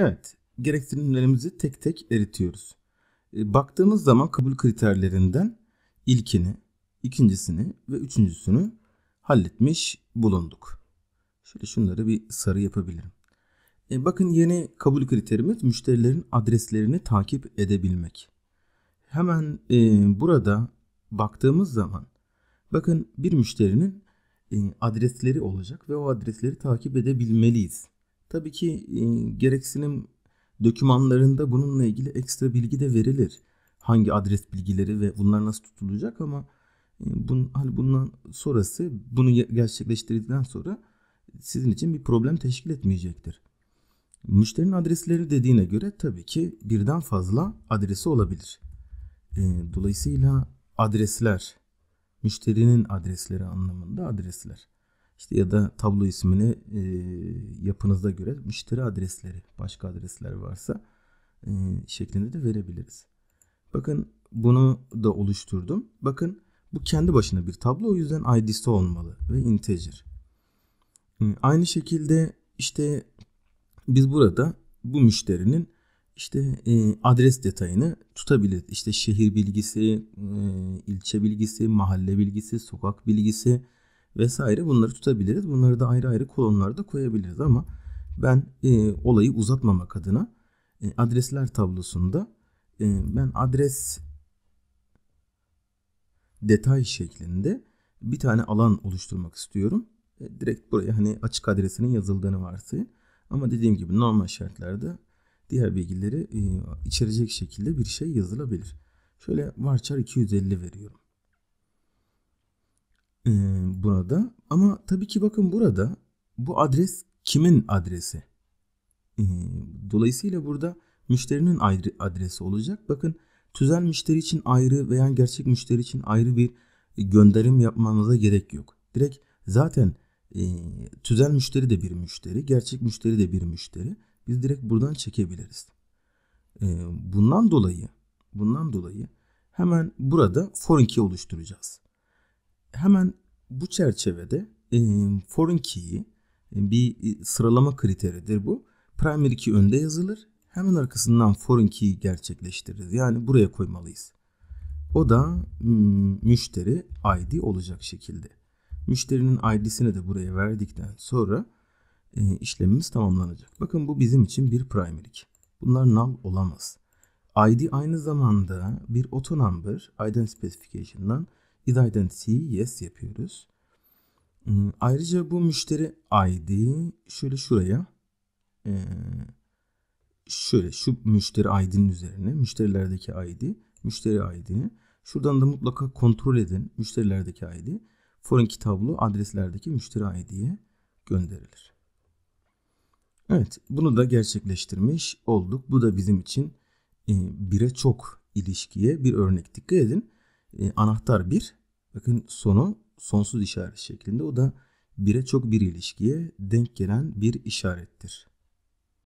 Evet, gereksinimlerimizi tek tek eritiyoruz. E, baktığımız zaman kabul kriterlerinden ilkini, ikincisini ve üçüncüsünü halletmiş bulunduk. Şöyle şunları bir sarı yapabilirim. E bakın yeni kabul kriterimiz müşterilerin adreslerini takip edebilmek. Hemen e, burada baktığımız zaman bakın bir müşterinin e, adresleri olacak ve o adresleri takip edebilmeliyiz. Tabii ki e, gereksinim dokümanlarında bununla ilgili ekstra bilgi de verilir. Hangi adres bilgileri ve bunlar nasıl tutulacak ama e, bun, hani bundan sonrası bunu gerçekleştirdikten sonra sizin için bir problem teşkil etmeyecektir. Müşterinin adresleri dediğine göre tabii ki birden fazla adresi olabilir. E, dolayısıyla adresler, müşterinin adresleri anlamında adresler işte ya da tablo ismini e, yapınıza göre müşteri adresleri başka adresler varsa e, şeklinde de verebiliriz. Bakın bunu da oluşturdum. Bakın bu kendi başına bir tablo o yüzden id'si olmalı ve integer. E, aynı şekilde işte biz burada bu müşterinin işte e, adres detayını tutabiliriz. İşte şehir bilgisi, e, ilçe bilgisi, mahalle bilgisi, sokak bilgisi, vesaire bunları tutabiliriz. Bunları da ayrı ayrı kolonlarda koyabiliriz ama ben e, olayı uzatmamak adına e, adresler tablosunda e, ben adres detay şeklinde bir tane alan oluşturmak istiyorum. E, direkt buraya hani açık adresinin yazıldığını varsayın. Ama dediğim gibi normal şartlarda diğer bilgileri e, içerecek şekilde bir şey yazılabilir. Şöyle varchar 250 veriyorum. E, burada. Ama tabii ki bakın burada bu adres kimin adresi? Ee, dolayısıyla burada müşterinin ayrı adresi olacak. Bakın tüzel müşteri için ayrı veya gerçek müşteri için ayrı bir gönderim yapmanıza gerek yok. Direkt zaten e, tüzel müşteri de bir müşteri, gerçek müşteri de bir müşteri. Biz direkt buradan çekebiliriz. Ee, bundan dolayı, bundan dolayı hemen burada foreign key oluşturacağız. Hemen bu çerçevede e, foreign key'i bir sıralama kriteridir bu. Primary key önde yazılır. Hemen arkasından foreign key'i gerçekleştiririz. Yani buraya koymalıyız. O da müşteri ID olacak şekilde. Müşterinin ID'sini de buraya verdikten sonra e, işlemimiz tamamlanacak. Bakın bu bizim için bir primary key. Bunlar null olamaz. ID aynı zamanda bir auto number, identification'dan is identity'yi yes yapıyoruz. Hmm, ayrıca bu müşteri ID şöyle şuraya e, şöyle şu müşteri ID'nin üzerine müşterilerdeki ID müşteri ID'ni şuradan da mutlaka kontrol edin müşterilerdeki ID forinki tablo adreslerdeki müşteri ID'ye gönderilir. Evet bunu da gerçekleştirmiş olduk. Bu da bizim için e, bire çok ilişkiye bir örnek. Dikkat edin ee, anahtar bir. Bakın sonu sonsuz işaret şeklinde. O da bire çok bir ilişkiye denk gelen bir işarettir.